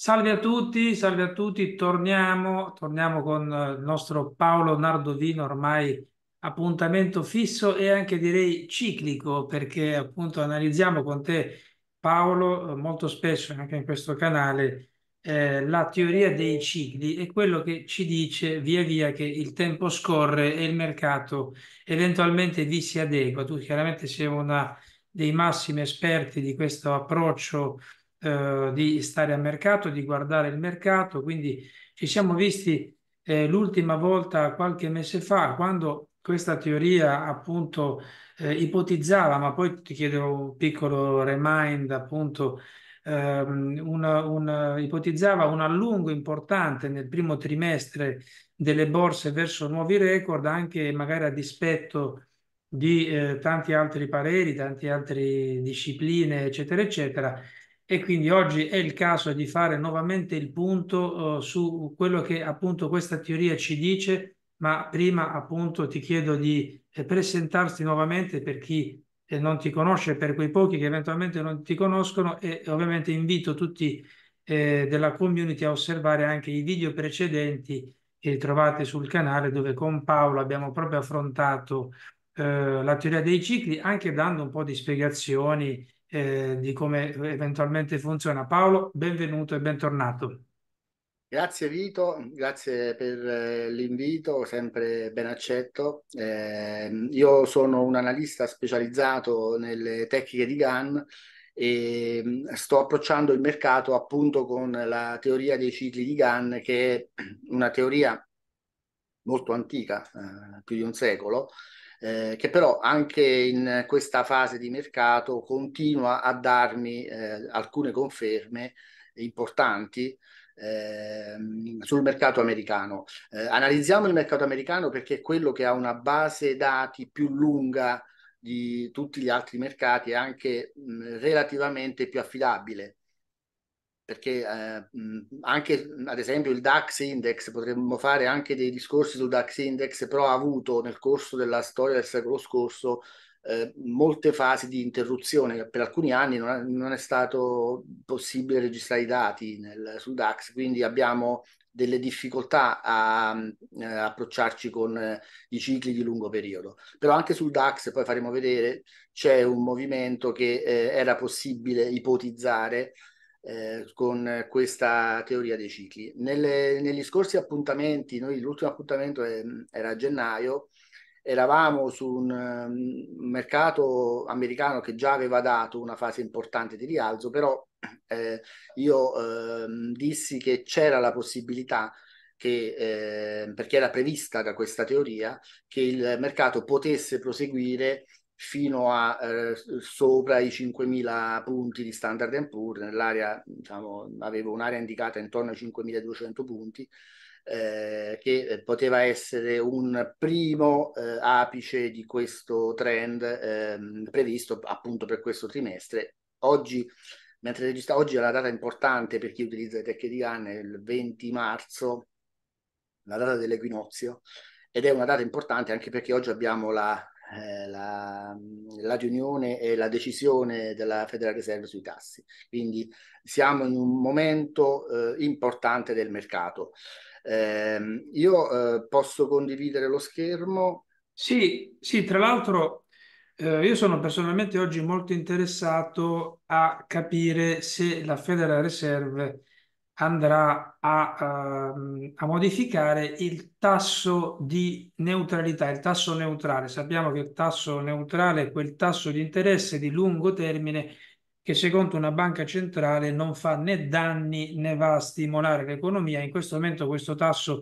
Salve a tutti, salve a tutti, torniamo, torniamo con eh, il nostro Paolo Nardovino, ormai appuntamento fisso e anche direi ciclico, perché appunto analizziamo con te, Paolo, eh, molto spesso anche in questo canale, eh, la teoria dei cicli e quello che ci dice via via che il tempo scorre e il mercato eventualmente vi si adegua. Tu chiaramente sei uno dei massimi esperti di questo approccio eh, di stare a mercato, di guardare il mercato, quindi ci siamo visti eh, l'ultima volta qualche mese fa quando questa teoria appunto eh, ipotizzava, ma poi ti chiedo un piccolo remind appunto, ehm, una, una, ipotizzava un allungo importante nel primo trimestre delle borse verso nuovi record, anche magari a dispetto di eh, tanti altri pareri, tante altre discipline, eccetera, eccetera. E quindi oggi è il caso di fare nuovamente il punto eh, su quello che appunto questa teoria ci dice, ma prima appunto ti chiedo di eh, presentarti nuovamente per chi eh, non ti conosce, per quei pochi che eventualmente non ti conoscono e ovviamente invito tutti eh, della community a osservare anche i video precedenti che trovate sul canale dove con Paolo abbiamo proprio affrontato eh, la teoria dei cicli, anche dando un po' di spiegazioni eh, di come eventualmente funziona. Paolo, benvenuto e bentornato. Grazie Vito, grazie per eh, l'invito, sempre ben accetto. Eh, io sono un analista specializzato nelle tecniche di GAN e mm, sto approcciando il mercato appunto con la teoria dei cicli di GAN che è una teoria molto antica, eh, più di un secolo, eh, che però anche in questa fase di mercato continua a darmi eh, alcune conferme importanti ehm, sul mercato americano. Eh, analizziamo il mercato americano perché è quello che ha una base dati più lunga di tutti gli altri mercati e anche mh, relativamente più affidabile perché eh, anche ad esempio il DAX index, potremmo fare anche dei discorsi sul DAX index, però ha avuto nel corso della storia del secolo scorso eh, molte fasi di interruzione, per alcuni anni non, è, non è stato possibile registrare i dati nel, sul DAX, quindi abbiamo delle difficoltà a, a eh, approcciarci con eh, i cicli di lungo periodo. Però anche sul DAX, poi faremo vedere, c'è un movimento che eh, era possibile ipotizzare eh, con questa teoria dei cicli. Nelle, negli scorsi appuntamenti, noi l'ultimo appuntamento è, ehm, era a gennaio, eravamo su un um, mercato americano che già aveva dato una fase importante di rialzo, però eh, io eh, dissi che c'era la possibilità che, ehm, perché era prevista da questa teoria, che il mercato potesse proseguire fino a eh, sopra i 5.000 punti di Standard Poor's, nell'area, diciamo, avevo un'area indicata intorno ai 5.200 punti, eh, che eh, poteva essere un primo eh, apice di questo trend ehm, previsto appunto per questo trimestre. Oggi, mentre registra, oggi è la data importante per chi utilizza le tecniche di Gann, il 20 marzo, la data dell'equinozio, ed è una data importante anche perché oggi abbiamo la eh, la, la, riunione e la decisione della Federal Reserve sui tassi. Quindi siamo in un momento eh, importante del mercato. Ehm, eh, io posso condividere lo schermo? Sì, sì tra l'altro eh, io sono personalmente oggi molto interessato a capire se la Federal Reserve andrà a, uh, a, modificare il tasso di neutralità, il tasso neutrale. Sappiamo che il tasso neutrale è quel tasso di interesse di lungo termine che secondo una banca centrale non fa né danni né va a stimolare l'economia. In questo momento questo tasso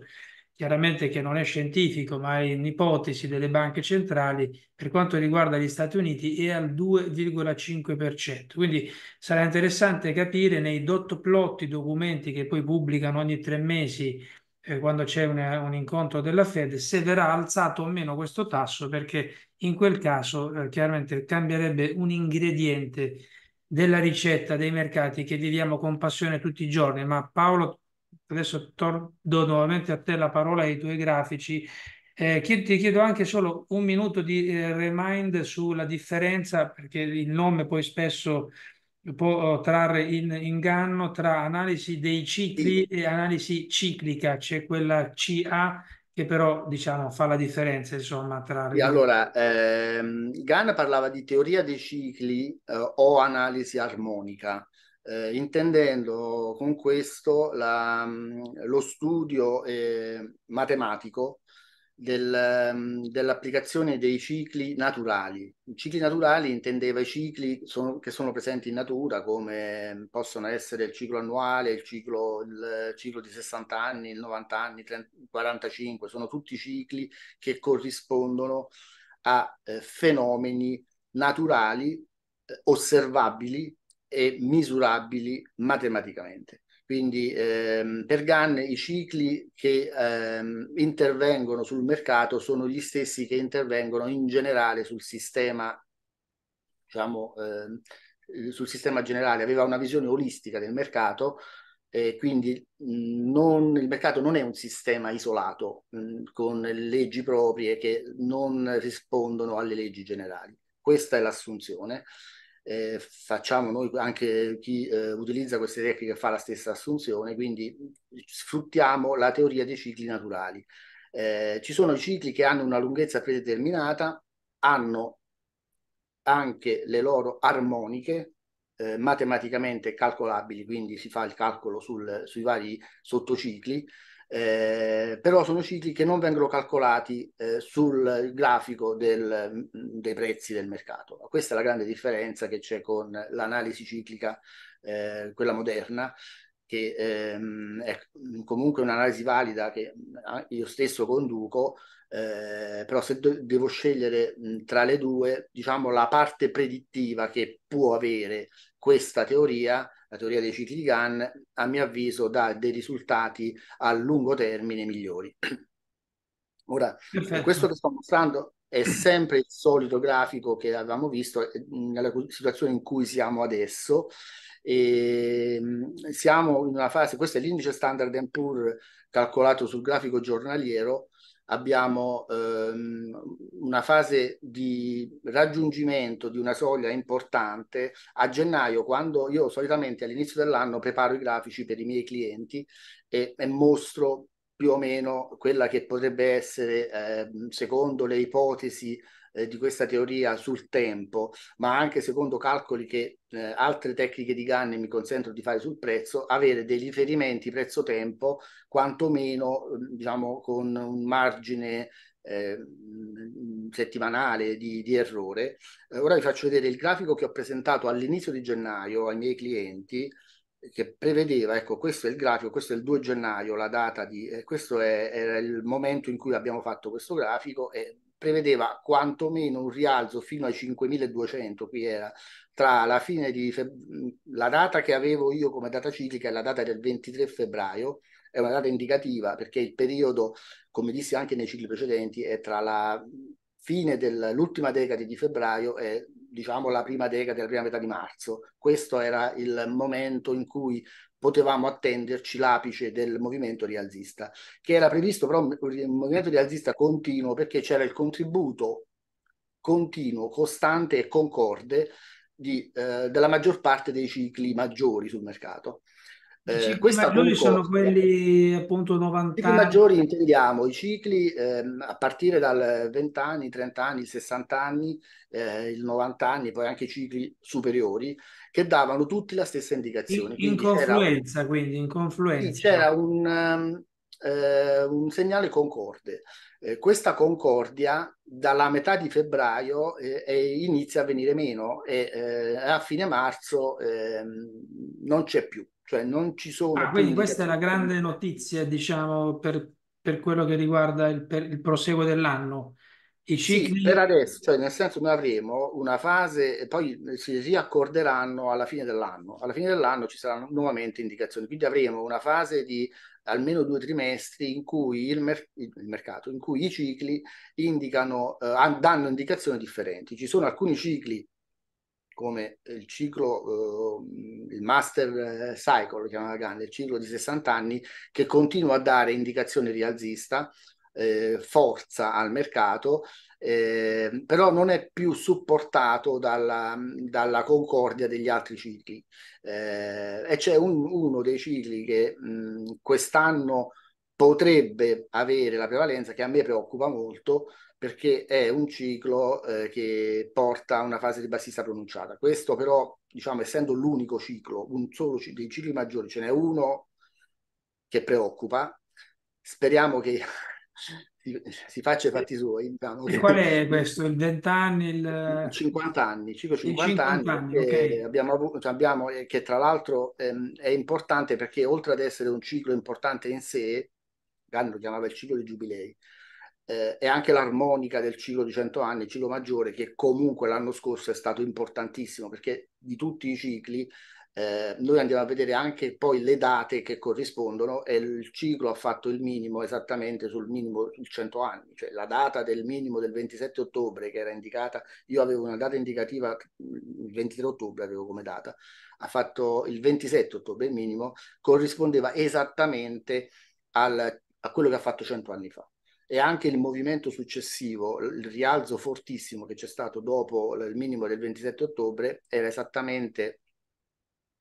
chiaramente che non è scientifico, ma è un'ipotesi delle banche centrali, per quanto riguarda gli Stati Uniti è al 2,5%. Quindi sarà interessante capire nei dotplot, i documenti che poi pubblicano ogni tre mesi eh, quando c'è un, un, incontro della Fed, se verrà alzato o meno questo tasso, perché in quel caso eh, chiaramente cambierebbe un ingrediente della ricetta dei mercati che viviamo con passione tutti i giorni, ma Paolo adesso torno nuovamente a te la parola e ai tuoi grafici. Eh, ti chiedo anche solo un minuto di eh, remind sulla differenza, perché il nome poi spesso può oh, trarre in inganno tra analisi dei cicli e analisi ciclica, c'è quella CA che però diciamo fa la differenza insomma tra... Sì, allora, ehm, Gann parlava di teoria dei cicli eh, o analisi armonica eh, intendendo con questo la, lo studio eh, matematico del, dell'applicazione dei cicli naturali. I cicli naturali intendeva i cicli sono, che sono presenti in natura, come possono essere il ciclo annuale, il ciclo, il ciclo di 60 anni, il 90 anni, 30, 45, sono tutti cicli che corrispondono a eh, fenomeni naturali eh, osservabili e misurabili matematicamente. Quindi ehm, per Gann i cicli che ehm, intervengono sul mercato sono gli stessi che intervengono in generale sul sistema, diciamo, ehm, sul sistema generale. Aveva una visione olistica del mercato, eh, quindi mhmm, non, il mercato non è un sistema isolato mh, mhmm, con leggi proprie che non rispondono alle leggi generali. Questa è l'assunzione eh, facciamo noi anche chi eh, utilizza queste tecniche fa la stessa assunzione, quindi sfruttiamo la teoria dei cicli naturali. Eh, ci sono i cicli che hanno una lunghezza predeterminata, hanno anche le loro armoniche eh, matematicamente calcolabili, quindi si fa il calcolo sul, sui vari sottocicli eh, però sono cicli che non vengono calcolati eh, sul grafico del, dei prezzi del mercato. Questa è la grande differenza che c'è con l'analisi ciclica, eh, quella moderna, che ehm, è comunque un'analisi valida che io stesso conduco, eh, però se do- devo scegliere mh, tra le due, diciamo la parte predittiva che può avere questa teoria la teoria dei cicli di Gann, a mio avviso dà dei risultati a lungo termine migliori. Ora, Perfetto. questo che sto mostrando è sempre il solito grafico che avevamo visto eh, nella situazione in cui siamo adesso. E ehm, siamo in una fase, questo è l'indice standard and poor calcolato sul grafico giornaliero, abbiamo ehm, una fase di raggiungimento di una soglia importante a gennaio, quando io solitamente all'inizio dell'anno preparo i grafici per i miei clienti e, e mostro più o meno quella che potrebbe essere, eh, secondo le ipotesi eh, di questa teoria sul tempo, ma anche secondo calcoli che eh, altre tecniche di Ganni mi consentono di fare sul prezzo, avere dei riferimenti prezzo-tempo quantomeno mm, diciamo, con un margine eh, mm, settimanale di, di errore. Eh, ora vi faccio vedere il grafico che ho presentato all'inizio di gennaio ai miei clienti che prevedeva, ecco questo è il grafico, questo è il 2 gennaio, la data di, eh, questo è, era il momento in cui abbiamo fatto questo grafico e prevedeva quantomeno un rialzo fino ai 5.200, qui era, tra la fine di feb... la data che avevo io come data ciclica e la data del 23 febbraio, è una data indicativa perché il periodo, come dissi anche nei cicli precedenti, è tra la fine dell'ultima decade di febbraio e diciamo la prima decade, la prima metà di marzo. Questo era il momento in cui potevamo attenderci l'apice del movimento rialzista, che era previsto però un movimento rialzista continuo perché c'era il contributo continuo, costante e concorde di, eh, della maggior parte dei cicli maggiori sul mercato. Eh, I questa maggiori comunque, sono quelli eh, appunto 90 anni. I maggiori intendiamo i cicli eh, a partire dal 20 anni, 30 anni, 60 anni, eh, il 90 anni, poi anche i cicli superiori che davano tutti la stessa indicazione. In, quindi confluenza, era, quindi in confluenza. c'era un, ehm, eh, un segnale concorde. Eh, questa concordia dalla metà di febbraio eh, inizia a venire meno e eh, a fine marzo ehm, non c'è più. Cioè non ci sono... Ah, quindi questa è la grande notizia, diciamo, per, per quello che riguarda il, per il proseguo dell'anno. I cicli... Sì, per adesso, cioè nel senso noi avremo una fase, e poi si riaccorderanno alla fine dell'anno. Alla fine dell'anno ci saranno nuovamente indicazioni, quindi avremo una fase di almeno due trimestri in cui il, mer- il mercato, in cui i cicli indicano, eh, danno indicazioni differenti. Ci sono alcuni cicli come il ciclo, eh, il master eh, cycle, lo chiamava Gandhi, il ciclo di 60 anni, che continua a dare indicazione rialzista, eh, forza al mercato, eh, però non è più supportato dalla, dalla concordia degli altri cicli. Eh, e c'è un, uno dei cicli che mh, quest'anno potrebbe avere la prevalenza, che a me preoccupa molto, perché è un ciclo eh, che porta a una fase di bassista pronunciata. Questo però, diciamo, essendo l'unico ciclo, un solo ciclo, dei cicli maggiori, ce n'è uno che preoccupa. Speriamo che si, si faccia i fatti suoi. Diciamo che... qual è questo? Il 20 anni? Il... 50 anni, ciclo 50, 50 anni, anni che, okay. abbiamo avuto, cioè abbiamo, che tra l'altro ehm, è importante perché oltre ad essere un ciclo importante in sé, Gandhi lo chiamava il ciclo dei giubilei, eh, e anche l'armonica del ciclo di 100 anni, il ciclo maggiore, che comunque l'anno scorso è stato importantissimo perché di tutti i cicli eh, noi andiamo a vedere anche poi le date che corrispondono e il ciclo ha fatto il minimo esattamente sul minimo il 100 anni, cioè la data del minimo del 27 ottobre che era indicata, io avevo una data indicativa il 23 ottobre avevo come data, ha fatto il 27 ottobre il minimo, corrispondeva esattamente al, a quello che ha fatto 100 anni fa e anche il movimento successivo, il rialzo fortissimo che c'è stato dopo il minimo del 27 ottobre, era esattamente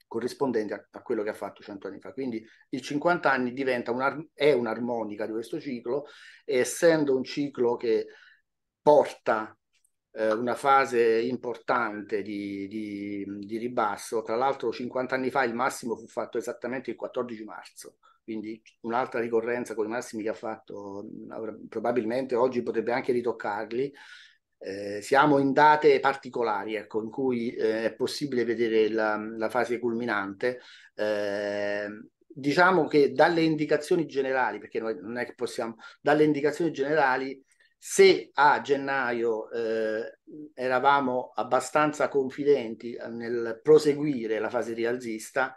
corrispondente a, a quello che ha fatto 100 anni fa. Quindi il 50 anni diventa un, è un'armonica di questo ciclo e essendo un ciclo che porta eh, una fase importante di, di, di ribasso, tra l'altro 50 anni fa il massimo fu fatto esattamente il 14 marzo, quindi un'altra ricorrenza con i massimi che ha fatto, probabilmente oggi potrebbe anche ritoccarli. Eh, siamo in date particolari ecco, in cui eh, è possibile vedere la, la fase culminante. Eh, diciamo che dalle indicazioni generali, perché noi non è che possiamo, dalle indicazioni generali, se a gennaio eh, eravamo abbastanza confidenti nel proseguire la fase rialzista,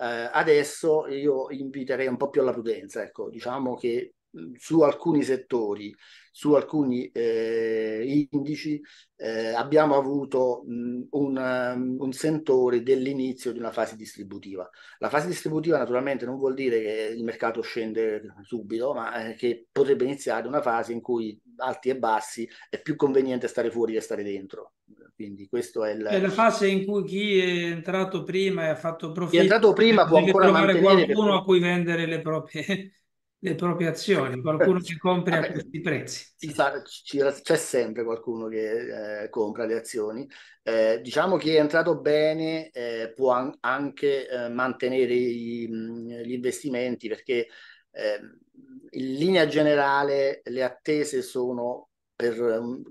eh, adesso io inviterei un po' più alla prudenza, ecco, diciamo che mhmm, su alcuni settori su alcuni eh, indici eh, abbiamo avuto mh, un, un, sentore dell'inizio di una fase distributiva. La fase distributiva naturalmente non vuol dire che il mercato scende subito, ma eh, che potrebbe iniziare una fase in cui alti e bassi è più conveniente stare fuori che stare dentro. Quindi questo è, il... è la fase in cui chi è entrato prima e ha fatto profitto. Chi è entrato prima può ancora mantenere qualcuno per... a cui vendere le proprie le proprie azioni, qualcuno che compra a questi prezzi. Sa, c'è sempre qualcuno che eh, compra le azioni. Eh, diciamo che chi è entrato bene, eh, può an- anche eh, mantenere i, mh, gli investimenti perché ehm, in linea generale le attese sono per,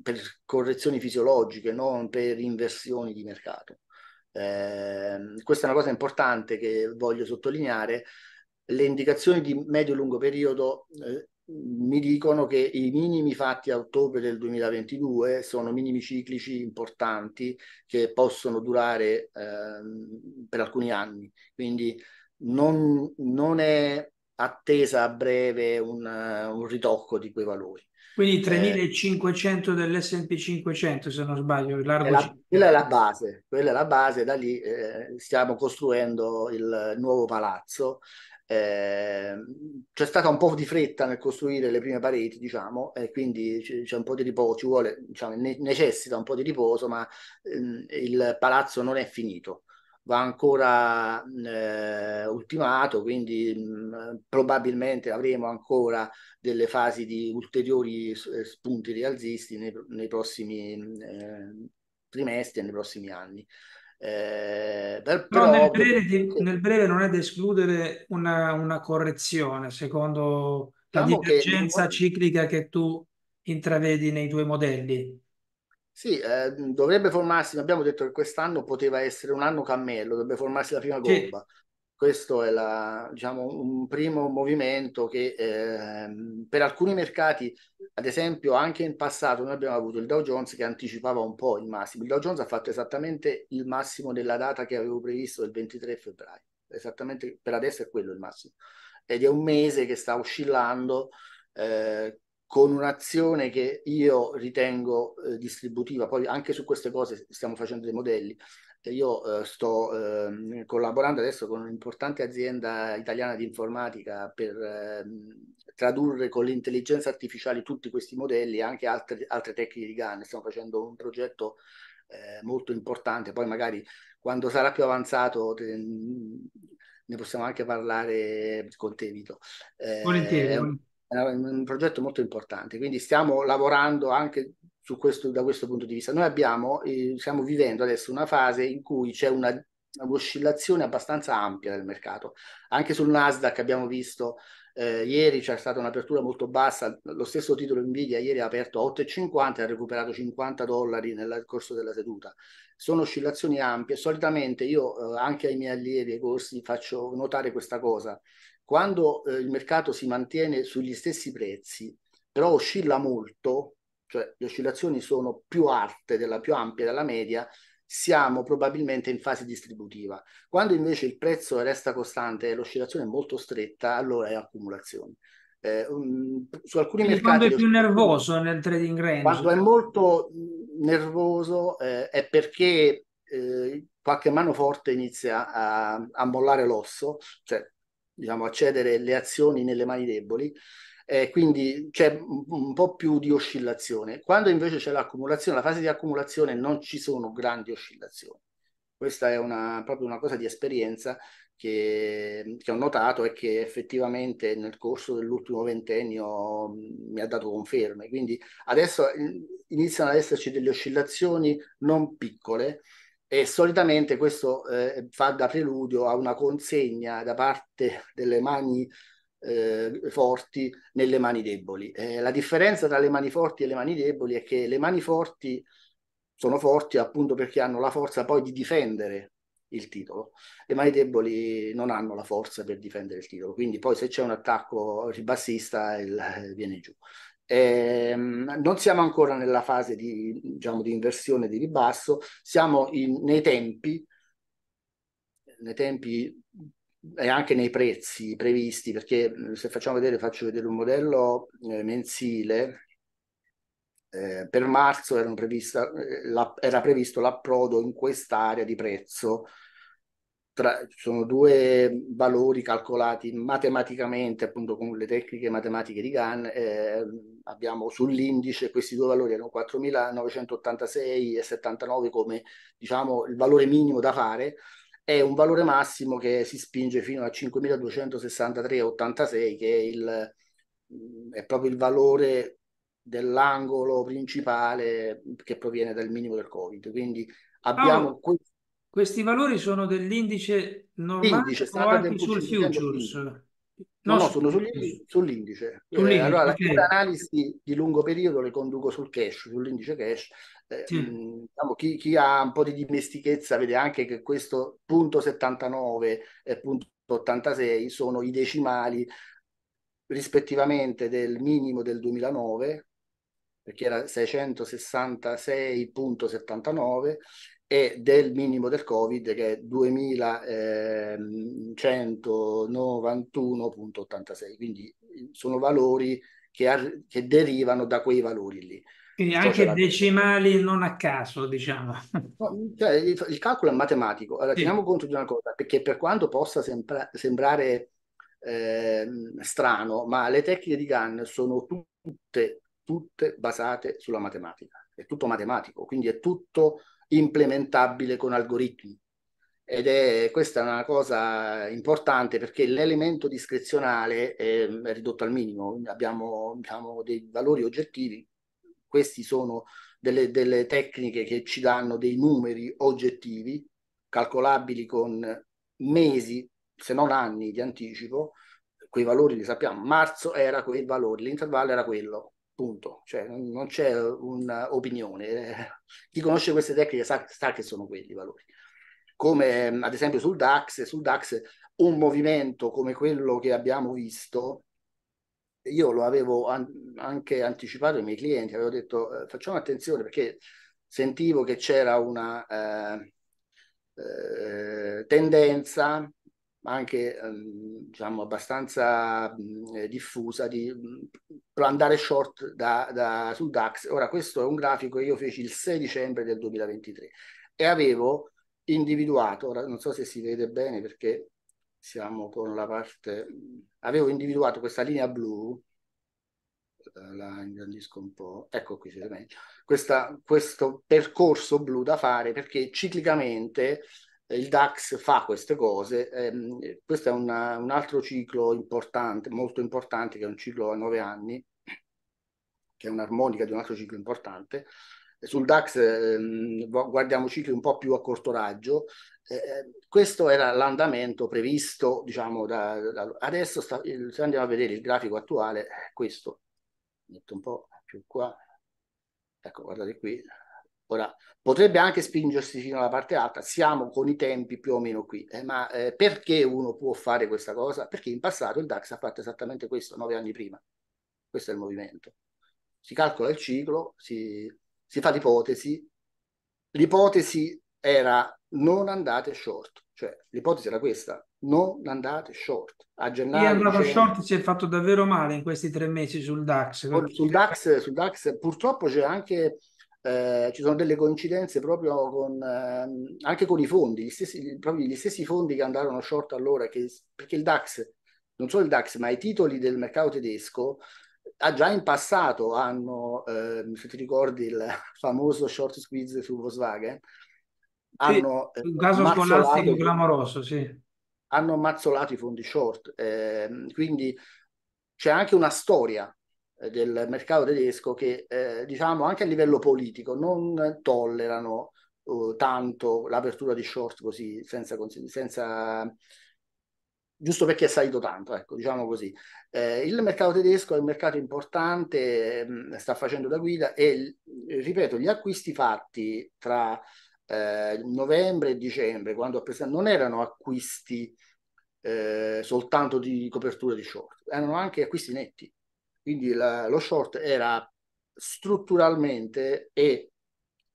per correzioni fisiologiche, non per inversioni di mercato. Ehm, questa è una cosa importante che voglio sottolineare le indicazioni di medio-lungo e periodo eh, mi dicono che i minimi fatti a ottobre del 2022 sono minimi ciclici importanti che possono durare eh, per alcuni anni, quindi non, non è attesa a breve un, un, ritocco di quei valori. Quindi 3500 eh, dell'SP 500 se non sbaglio. Largo è la, quella, è la base, quella è la base, da lì eh, stiamo costruendo il nuovo palazzo eh, c'è stata un po' di fretta nel costruire le prime pareti, diciamo, e quindi c'è un po' di riposo, ci vuole, diciamo, ne- necessita un po' di riposo, ma ehm, il palazzo non è finito, va ancora eh, ultimato, quindi mh, mm, probabilmente avremo ancora delle fasi di ulteriori eh, spunti rialzisti nei, nei prossimi mm, eh, trimestri e nei prossimi anni. Eh, però, però nel, breve, nel, breve, non è da escludere una, una correzione secondo la diciamo divergenza che... ciclica che tu intravedi nei tuoi modelli. Sì, eh, dovrebbe formarsi, abbiamo detto che quest'anno poteva essere un anno cammello, dovrebbe formarsi la prima sì questo è la, diciamo, un primo movimento che eh, per alcuni mercati, ad esempio anche in passato noi abbiamo avuto il Dow Jones che anticipava un po' il massimo. Il Dow Jones ha fatto esattamente il massimo della data che avevo previsto del 23 febbraio, esattamente per adesso è quello il massimo. Ed è un mese che sta oscillando eh, con un'azione che io ritengo eh, distributiva, poi anche su queste cose stiamo facendo dei modelli, cioè, io eh, sto eh, collaborando adesso con un'importante azienda italiana di informatica per eh, tradurre con l'intelligenza artificiale tutti questi modelli e anche altre, altre tecniche di GAN. Stiamo facendo un progetto eh, molto importante, poi magari quando sarà più avanzato te, ne possiamo anche parlare con te Vito. Volentieri. Eh, è è un progetto molto importante, quindi stiamo lavorando anche questo, da questo punto di vista. Noi abbiamo, eh, stiamo vivendo adesso una fase in cui c'è una, un'oscillazione abbastanza ampia del mercato. Anche sul Nasdaq abbiamo visto eh, ieri c'è stata un'apertura molto bassa, lo stesso titolo Nvidia ieri ha aperto a 8,50 e ha recuperato 50 dollari nel corso della seduta. Sono oscillazioni ampie, solitamente io eh, anche ai miei allievi ai corsi faccio notare questa cosa. Quando eh, il mercato si mantiene sugli stessi prezzi, però oscilla molto, cioè le oscillazioni sono più alte, della, più ampia della media, siamo probabilmente in fase distributiva. Quando invece il prezzo resta costante e l'oscillazione è molto stretta, allora è accumulazione. Eh, um, su alcuni Quindi mercati quando è più nervoso nel trading range quando è molto mm, nervoso eh, è perché eh, qualche mano forte inizia a, a mollare l'osso cioè diciamo a cedere le azioni nelle mani deboli eh, quindi c'è un po' più di oscillazione. Quando invece c'è l'accumulazione, la fase di accumulazione non ci sono grandi oscillazioni. Questa è una, proprio una cosa di esperienza che, che ho notato e che effettivamente nel corso dell'ultimo ventennio mi ha dato conferme. Quindi adesso eh, iniziano ad esserci delle oscillazioni non piccole, e solitamente questo eh, fa da preludio a una consegna da parte delle mani eh, forti nelle mani deboli. Eh, la differenza tra le mani forti e le mani deboli è che le mani forti sono forti appunto perché hanno la forza poi di difendere il titolo. Le mani deboli non hanno la forza per difendere il titolo, quindi poi se c'è un attacco ribassista il, eh, viene giù. Eh, non siamo ancora nella fase di, diciamo, di inversione di ribasso, siamo in, nei tempi, nei tempi e anche nei prezzi previsti, perché se facciamo vedere, faccio vedere un modello eh, mensile, eh, per marzo prevista, eh, la, era previsto l'approdo in quest'area di prezzo. Tra, sono due valori calcolati matematicamente, appunto con le tecniche matematiche di Gann. Eh, abbiamo sull'indice questi due valori erano 4.986 e 79 come diciamo il valore minimo da fare è un valore massimo che si spinge fino a 5.263,86, che è, il, mm, è proprio il valore dell'angolo principale che proviene dal minimo del Covid. Quindi abbiamo oh, que- questi valori sono dell'indice normale indice, o anche sul futures? No, no, sono sull'indice. sull'indice. sull'indice eh, allora, okay. le analisi di lungo periodo le conduco sul cash, sull'indice cash. Eh, sì. mh, diciamo, chi, chi, ha un po' di dimestichezza vede anche che questo punto 79 e punto 86 sono i decimali rispettivamente del minimo del 2009, perché era 666.79 e del minimo del Covid che è 2191.86, ehm, quindi eh, sono valori che, ar- che, derivano da quei valori lì. Quindi anche cioè, decimali non a caso, diciamo. No, cioè, il, il, calcolo è matematico. Allora, sì. teniamo conto di una cosa, perché per quanto possa sembra- sembrare eh, strano, ma le tecniche di Gann sono tutte, tutte basate sulla matematica. È tutto matematico, quindi è tutto implementabile con algoritmi. Ed è questa è una cosa importante perché l'elemento discrezionale è, mm, è ridotto al minimo, abbiamo, abbiamo, dei valori oggettivi, queste sono delle, delle tecniche che ci danno dei numeri oggettivi, calcolabili con mesi, se non anni di anticipo, quei valori li sappiamo, marzo era quel valore, l'intervallo era quello, punto, cioè non c'è un'opinione. Eh, chi conosce queste tecniche sa, sa che sono quelli i valori. Come mm, ad esempio sul DAX, sul DAX un movimento come quello che abbiamo visto, io lo avevo an- anche anticipato ai miei clienti, avevo detto eh, facciamo attenzione perché sentivo che c'era una eh, eh, tendenza ma anche ehm, diciamo, abbastanza eh, diffusa, di andare short da, da, sul DAX. Ora, questo è un grafico che io feci il 6 dicembre del 2023 e avevo individuato, ora non so se si vede bene perché siamo con la parte, avevo individuato questa linea blu, la ingrandisco un po', ecco qui si vede meglio, questa, questo percorso blu da fare perché ciclicamente il DAX fa queste cose. Ehm, questo è una, un altro ciclo importante, molto importante, che è un ciclo a nove anni, che è un'armonica di un altro ciclo importante. Sul DAX ehm, guardiamo cicli un po' più a corto raggio. Eh, eh, questo era l'andamento previsto, diciamo, da, da adesso sta, se andiamo a vedere il grafico attuale, questo, metto un po' più qua, ecco, guardate qui, Ora, potrebbe anche spingersi fino alla parte alta, siamo con i tempi più o meno qui, eh, ma eh, perché uno può fare questa cosa? Perché in passato il DAX ha fatto esattamente questo, nove anni prima. Questo è il movimento. Si calcola il ciclo, si, si fa l'ipotesi. L'ipotesi era non andate short, cioè l'ipotesi era questa, non andate short. A gennaio... Chi è andato short si è fatto davvero male in questi tre mesi sul DAX. Sul DAX, sul DAX purtroppo c'è anche eh, ci sono delle coincidenze proprio con, ehm, anche con i fondi, gli stessi, proprio gli stessi fondi che andarono short allora, che, perché il DAX, non solo il DAX, ma i titoli del mercato tedesco ha già in passato hanno, ehm, se ti ricordi il famoso short squeeze su Volkswagen, hanno sì, eh, un caso scolastico clamoroso, sì. Hanno ammazzolato i fondi short, ehm, quindi c'è anche una storia eh, del mercato tedesco che eh, diciamo anche a livello politico non tollerano uh, tanto l'apertura di short così senza, senza giusto perché è salito tanto, ecco, diciamo così. Eh, il mercato tedesco è un mercato importante, mh, mm, sta facendo da guida e, eh, ripeto, gli acquisti fatti tra eh, novembre e dicembre, quando preso non erano acquisti eh, soltanto di copertura di short, erano anche acquisti netti. Quindi la, lo short era strutturalmente e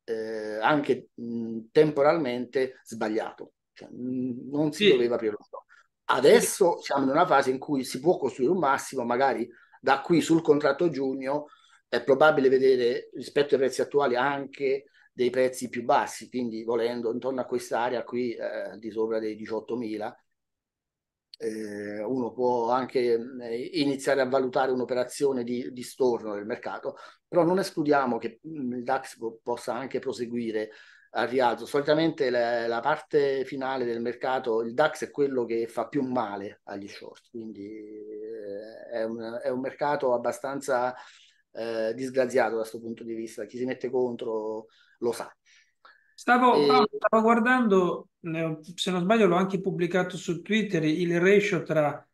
eh, anche mh, temporalmente sbagliato, cioè, mh, non si sì. doveva aprire lo short. Adesso sì. siamo in una fase in cui si può costruire un massimo, magari da qui sul contratto giugno è probabile vedere rispetto ai prezzi attuali anche dei prezzi più bassi, quindi volendo intorno a quest'area qui eh, di sopra dei 18.000 eh, uno può anche eh, iniziare a valutare un'operazione di, di, storno del mercato, però non escludiamo che mm, il DAX po- possa anche proseguire al rialzo. Solitamente la, la, parte finale del mercato, il DAX è quello che fa più male agli short, quindi eh, è, un, è, un, mercato abbastanza eh, disgraziato da questo punto di vista, chi si mette contro lo sa. Stavo, no, stavo guardando, se non sbaglio l'ho anche pubblicato su Twitter, il ratio tra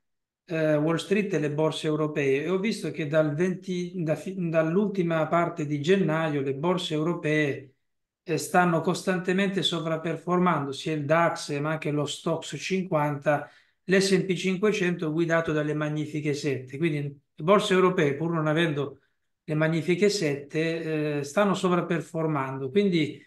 eh, Wall Street e le borse europee e ho visto che dal 20, da, dall'ultima parte di gennaio le borse europee eh, stanno costantemente sovraperformando sia il DAX ma anche lo Stox 50, l'S&P 500 guidato dalle magnifiche 7. Quindi le borse europee pur non avendo le magnifiche 7 eh, stanno sovraperformando. Quindi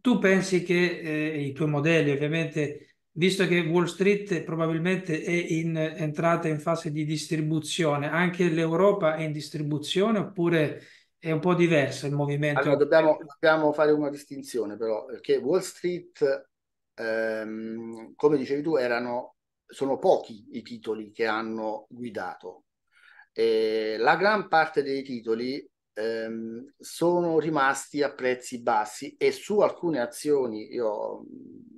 tu pensi che eh, i tuoi modelli, ovviamente, visto che Wall Street probabilmente è in, entrata in fase di distribuzione, anche l'Europa è in distribuzione oppure è un po' diverso il movimento? Allora, dobbiamo, dobbiamo fare una distinzione però, perché Wall Street, ehm, come dicevi tu, erano, sono pochi i titoli che hanno guidato. E la gran parte dei titoli ehm, sono rimasti a prezzi bassi e su alcune azioni, io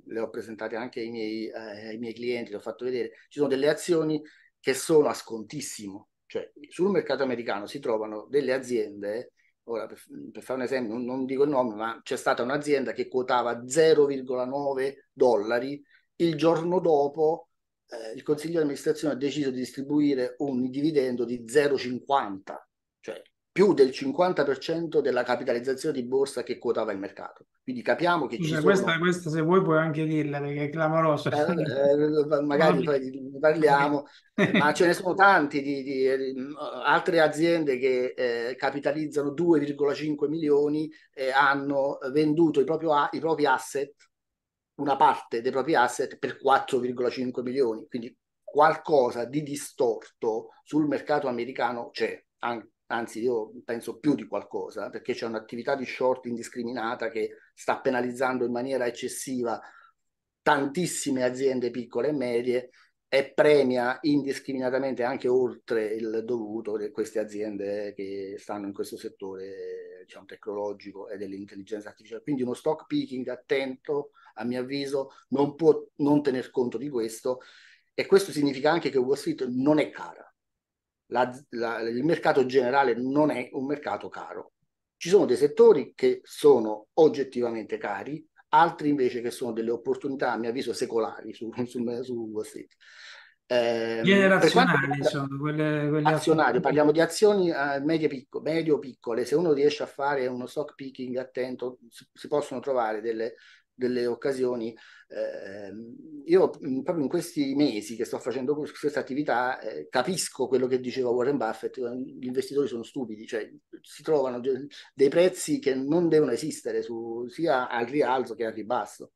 le ho presentate anche ai miei, eh, ai miei clienti, le ho fatto vedere, ci sono delle azioni che sono a scontissimo, cioè sul mercato americano si trovano delle aziende, ora per, per fare un esempio non, non, dico il nome, ma c'è stata un'azienda che quotava 0,9 dollari, il giorno dopo eh, il consiglio di amministrazione ha deciso di distribuire un dividendo di 0,50 più del 50% della capitalizzazione di borsa che quotava il mercato. Quindi capiamo che ci sono... questa, questa, se vuoi puoi anche dirla perché è clamorosa. Eh, eh, magari poi ne parliamo, ma ce ne sono tanti di, di, eh, di mm, altre aziende che eh, capitalizzano 2,5 milioni e hanno venduto i, proprio, i propri asset, una parte dei propri asset per 4,5 milioni. Quindi qualcosa di distorto sul mercato americano c'è. Anche anzi io penso più di qualcosa, perché c'è un'attività di short indiscriminata che sta penalizzando in maniera eccessiva tantissime aziende piccole e medie e premia indiscriminatamente anche oltre il dovuto di queste aziende che stanno in questo settore diciamo, tecnologico e dell'intelligenza artificiale. Quindi uno stock picking attento, a mio avviso, non può non tener conto di questo e questo significa anche che Wall Street non è cara la, la, il mercato generale non è un mercato caro. Ci sono dei settori che sono oggettivamente cari, altri invece che sono delle opportunità, a mio avviso, secolari su, su, su Wall Street. Eh, generazionali sono quelle, quelle azionarie, parliamo di azioni eh, medie picco, medio piccole se uno riesce a fare uno stock picking attento si, si possono trovare delle delle occasioni, eh, io proprio in questi mesi che sto facendo questa attività eh, capisco quello che diceva Warren Buffett, eh, gli investitori sono stupidi, cioè si trovano dei prezzi che non devono esistere su, sia al rialzo che al ribasso.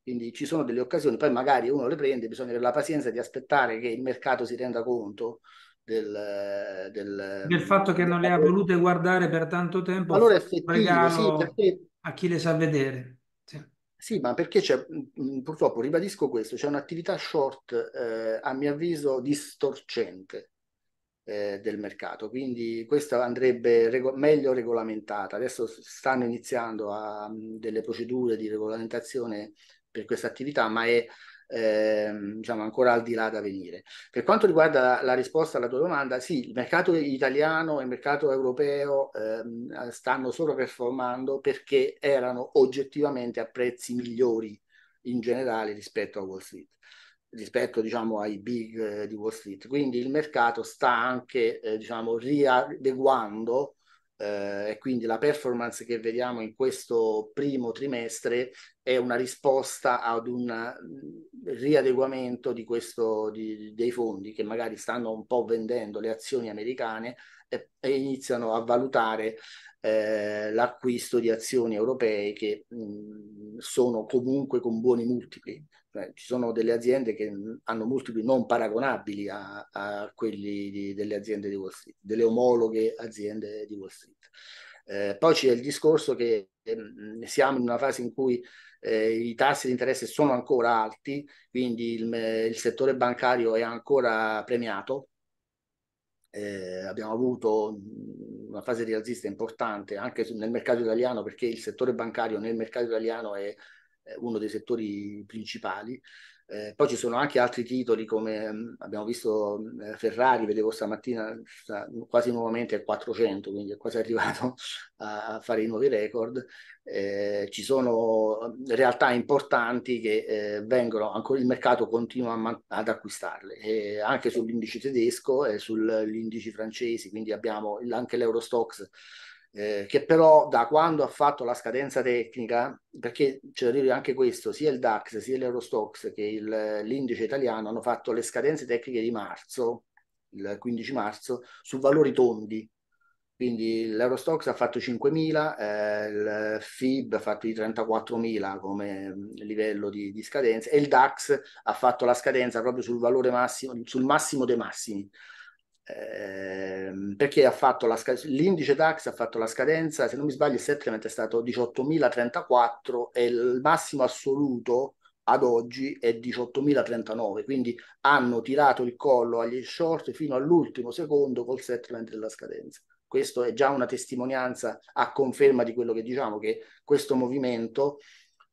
Quindi ci sono delle occasioni, poi magari uno le prende, bisogna avere la pazienza di aspettare che il mercato si renda conto del, del, del fatto che del non le ha volute guardare per tanto tempo. Allora effettivamente sì, perché... a chi le sa vedere. Sì, ma perché c'è, mm, mm, purtroppo ribadisco questo, c'è un'attività short, eh, a mio avviso, distorcente eh, del mercato, quindi questa andrebbe rego- meglio regolamentata. Adesso stanno iniziando a, mm, delle procedure di regolamentazione per questa attività, ma è ehm, diciamo ancora al di là da venire. Per quanto riguarda la risposta alla tua domanda, sì, il mercato italiano e il mercato europeo ehm, stanno performando perché erano oggettivamente a prezzi migliori in generale rispetto a Wall Street rispetto diciamo, ai big eh, di Wall Street. Quindi il mercato sta anche eh, diciamo, riadeguando eh, e quindi la performance che vediamo in questo primo trimestre è una risposta ad un mm, riadeguamento di questo, di, dei fondi che magari stanno un po' vendendo le azioni americane e, e iniziano a valutare eh, l'acquisto di azioni europee che mh, mm, sono comunque con buoni multipli. Eh, ci sono delle aziende che hanno multipli non paragonabili a, a quelli di, delle aziende di Wall Street, delle omologhe aziende di Wall Street. Eh, poi c'è il discorso che eh, siamo in una fase in cui eh, i tassi di interesse sono ancora alti, quindi il, il settore bancario è ancora premiato. Eh, abbiamo avuto una fase rialzista importante anche nel mercato italiano perché il settore bancario nel mercato italiano è eh, uno dei settori principali. Eh, poi ci sono anche altri titoli come mh, mm, abbiamo visto mm, eh, Ferrari, vedevo stamattina sta, quasi nuovamente al 400, quindi è quasi arrivato a, a fare i nuovi record. Eh, ci sono mm, realtà importanti che eh, vengono, ancora il mercato continua man- ad acquistarle, e anche sull'indice tedesco e sugli indici francesi, quindi abbiamo anche l'Eurostox eh, che però da quando ha fatto la scadenza tecnica, perché c'è da dire anche questo, sia il DAX sia l'Eurostox che il, l'indice italiano hanno fatto le scadenze tecniche di marzo, il 15 marzo, su valori tondi. Quindi l'Eurostox ha fatto 5.000, eh, il FIB ha fatto i 34.000 come mm, livello di, di, scadenza e il DAX ha fatto la scadenza proprio sul valore massimo, sul massimo dei massimi, Ehm, perché ha fatto la l'indice DAX ha fatto la scadenza, se non mi sbaglio, il settlement è stato 18.034 e il massimo assoluto ad oggi è 18.039, quindi hanno tirato il collo agli short fino all'ultimo secondo col settlement della scadenza. Questo è già una testimonianza a conferma di quello che diciamo, che questo movimento,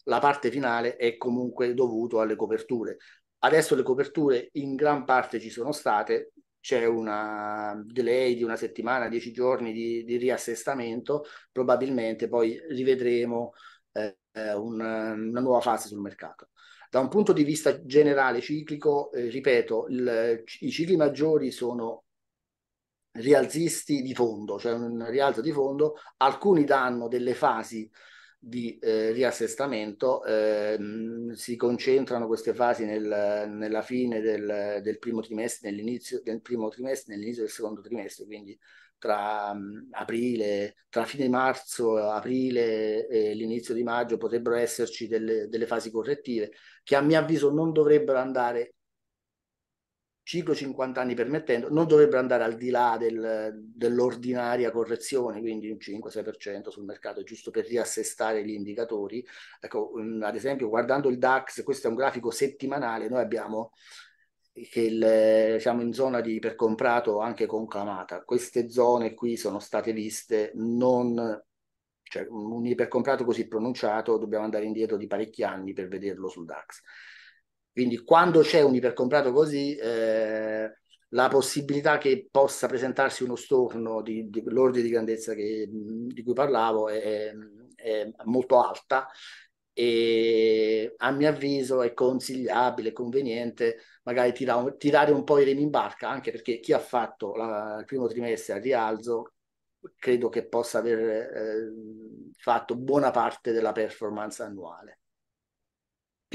la parte finale, è comunque dovuto alle coperture. Adesso le coperture in gran parte ci sono state, c'è un delay di una settimana, dieci giorni di, di riassestamento, probabilmente poi rivedremo eh, eh una, una nuova fase sul mercato. Da un punto di vista generale ciclico, eh, ripeto, il, i cicli maggiori sono rialzisti di fondo, cioè un rialzo di fondo, alcuni danno delle fasi di eh, riassestamento eh, si concentrano queste fasi nel, nella fine del, del, primo trimestre, nell'inizio del primo trimestre, nell'inizio del secondo trimestre, quindi tra mh, mm, aprile, tra fine marzo, aprile e l'inizio di maggio potrebbero esserci delle, delle fasi correttive che a mio avviso non dovrebbero andare ciclo 50 anni permettendo, non dovrebbe andare al di là del, dell'ordinaria correzione, quindi un 5-6% sul mercato, giusto per riassestare gli indicatori. Ecco, mm, ad esempio, guardando il DAX, questo è un grafico settimanale, noi abbiamo che il, siamo in zona di per anche conclamata. Queste zone qui sono state viste non cioè un ipercomprato così pronunciato, dobbiamo andare indietro di parecchi anni per vederlo sul DAX. Quindi quando c'è un ipercomprato così, eh, la possibilità che possa presentarsi uno storno di, di l'ordine di grandezza che, di cui parlavo è, è molto alta e a mio avviso è consigliabile, conveniente magari tirare, tirare un po' i remi in barca, anche perché chi ha fatto la, il primo trimestre al rialzo credo che possa aver eh, fatto buona parte della performance annuale.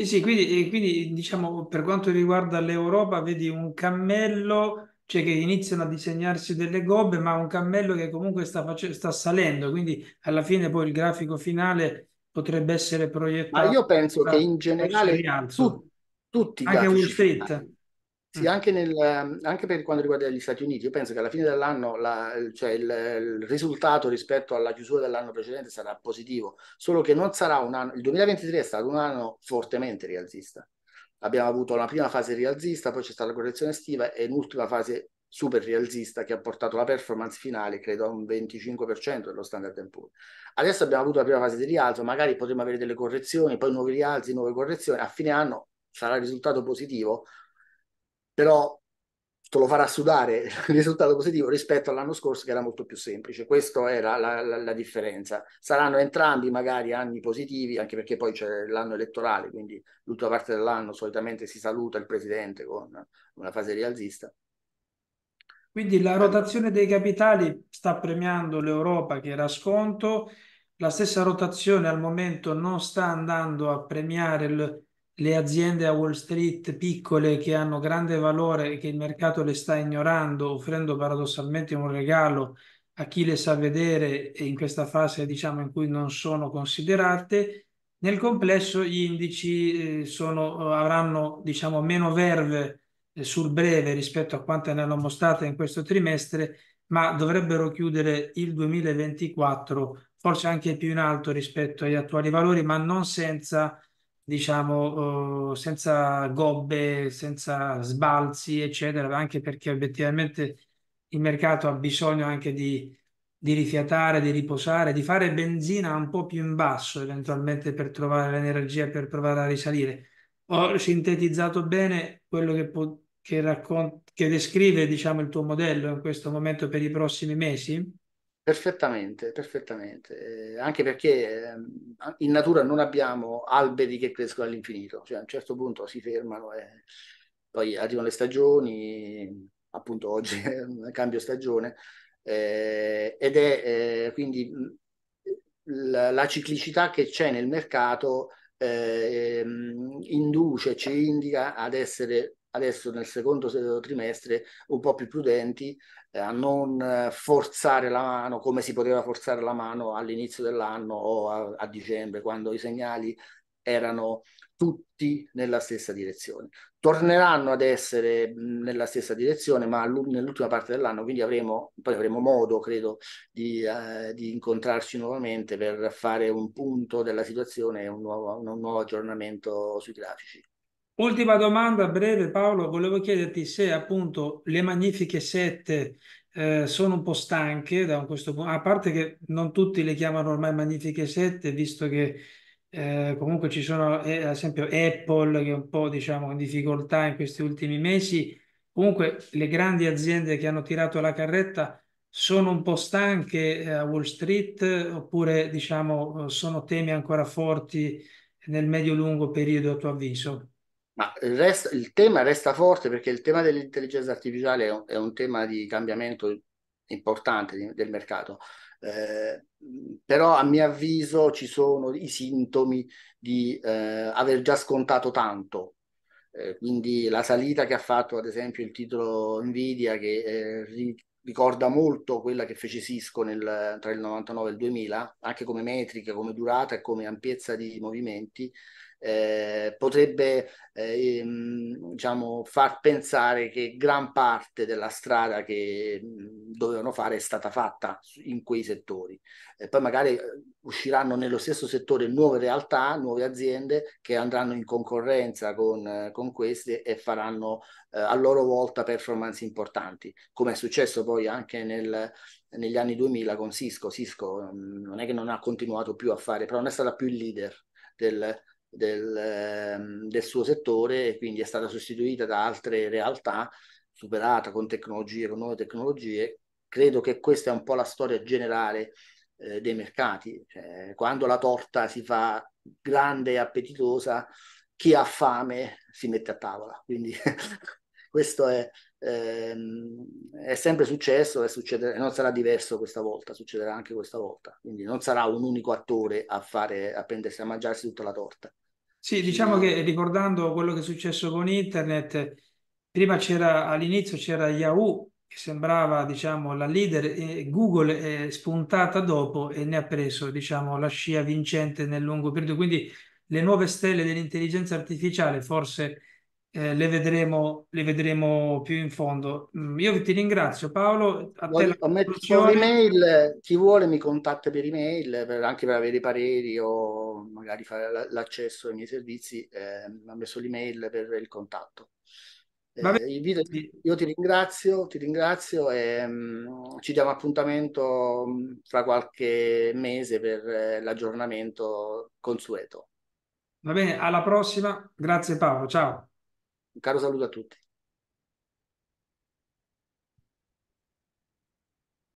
Sì, quindi, eh, quindi, diciamo per quanto riguarda l'Europa, vedi un cammello, cioè che iniziano a disegnarsi delle gobbe, ma un cammello che comunque sta, sta salendo, quindi alla fine poi il grafico finale potrebbe essere proiettato. Ma io penso che in generale tu, tutti i Anche Wall Street. Finali, sì, mm. anche, nel, anche, per quanto riguarda gli Stati Uniti, io penso che alla fine dell'anno la, cioè il, il, risultato rispetto alla chiusura dell'anno precedente sarà positivo, solo che non sarà un anno, il 2023 è stato un anno fortemente rialzista. Abbiamo avuto una prima fase rialzista, poi c'è stata la correzione estiva e un'ultima fase super rialzista che ha portato la performance finale, credo, a un 25% dello standard Poor's. Adesso abbiamo avuto la prima fase di rialzo, magari potremo avere delle correzioni, poi nuovi rialzi, nuove correzioni, a fine anno sarà risultato positivo, però te lo farà sudare il risultato positivo rispetto all'anno scorso che era molto più semplice. Questa era la, la, la, differenza. Saranno entrambi magari anni positivi, anche perché poi c'è l'anno elettorale, quindi l'ultima parte dell'anno solitamente si saluta il presidente con una fase rialzista. Quindi la rotazione dei capitali sta premiando l'Europa che era sconto, la stessa rotazione al momento non sta andando a premiare il le aziende a Wall Street piccole che hanno grande valore e che il mercato le sta ignorando, offrendo paradossalmente un regalo a chi le sa vedere in questa fase diciamo in cui non sono considerate, nel complesso gli indici eh, sono, eh, avranno diciamo meno verve eh, sul breve rispetto a quante ne hanno mostrate in questo trimestre, ma dovrebbero chiudere il 2024 forse anche più in alto rispetto agli attuali valori, ma non senza diciamo, oh, senza gobbe, senza sbalzi, eccetera, anche perché obiettivamente il mercato ha bisogno anche di, di rifiatare, di riposare, di fare benzina un po' più in basso eventualmente per trovare l'energia, per provare a risalire. Ho sintetizzato bene quello che, può, che, raccont- che descrive diciamo, il tuo modello in questo momento per i prossimi mesi? Perfettamente, perfettamente. Eh, anche perché eh, in natura non abbiamo alberi che crescono all'infinito, cioè a un certo punto si fermano e poi arrivano le stagioni, appunto oggi cambio stagione, eh, ed è eh, quindi la, la, ciclicità che c'è nel mercato eh, ehm, induce, ci indica ad essere adesso nel secondo trimestre un po' più prudenti eh, a non eh, forzare la mano come si poteva forzare la mano all'inizio dell'anno o a, a dicembre, quando i segnali erano tutti nella stessa direzione. Torneranno ad essere nella stessa direzione, ma nell'ultima parte dell'anno, quindi avremo, poi avremo modo, credo, di, eh, di incontrarci nuovamente per fare un punto della situazione e un un nuovo aggiornamento sui grafici. Ultima domanda breve, Paolo, volevo chiederti se appunto le magnifiche sette eh, sono un po' stanche da questo punto, a parte che non tutti le chiamano ormai magnifiche sette, visto che eh, comunque ci sono, eh, ad esempio, Apple che è un po' diciamo in difficoltà in questi ultimi mesi. Comunque le grandi aziende che hanno tirato la carretta sono un po' stanche eh, a Wall Street oppure diciamo sono temi ancora forti nel medio-lungo periodo a tuo avviso? Ma il, tema resta forte perché il tema dell'intelligenza artificiale è un, è un tema di cambiamento importante di, del mercato. Eh, però a mio avviso ci sono i sintomi di eh, aver già scontato tanto. Eh, quindi la salita che ha fatto, ad esempio, il titolo Nvidia, che eh, ri- ricorda molto quella che fece Cisco nel, tra il 99 e il 2000, anche come metrica, come durata e come ampiezza di movimenti, eh, potrebbe eh, ehm, diciamo, far pensare che gran parte della strada che mm, dovevano fare è stata fatta in quei settori. E poi magari eh, usciranno nello stesso settore nuove realtà, nuove aziende che andranno in concorrenza con, eh, con queste e faranno eh, a loro volta performance importanti, come è successo poi anche nel, negli anni 2000 con Cisco. Cisco mm, non è che non ha continuato più a fare, però non è stata più il leader del, del, ehm, del suo settore e quindi è stata sostituita da altre realtà, superata con tecnologie, con nuove tecnologie. Credo che questa è un po' la storia generale eh, dei mercati. Cioè, quando la torta si fa grande e appetitosa, chi ha fame si mette a tavola. Quindi questo è, ehm, è sempre successo e succede, non sarà diverso questa volta, succederà anche questa volta. Quindi non sarà un unico attore a, fare, a prendersi a mangiarsi tutta la torta. Sì, diciamo che ricordando quello che è successo con internet, prima c'era all'inizio c'era Yahoo che sembrava diciamo la leader e Google è spuntata dopo e ne ha preso diciamo la scia vincente nel lungo periodo, quindi le nuove stelle dell'intelligenza artificiale forse eh, le, vedremo, le vedremo più in fondo. Mm, io ti ringrazio Paolo. A Voglio, te la metto un'email, chi vuole mi contatta per email, per, anche per avere pareri o magari fare l'accesso ai miei servizi, eh, mi ha messo l'email per il contatto. Eh, video, io ti ringrazio, ti ringrazio e um, ci diamo appuntamento um, fra qualche mese per eh, l'aggiornamento consueto. Va bene, alla prossima. Grazie Paolo, ciao. Un caro saluto a tutti.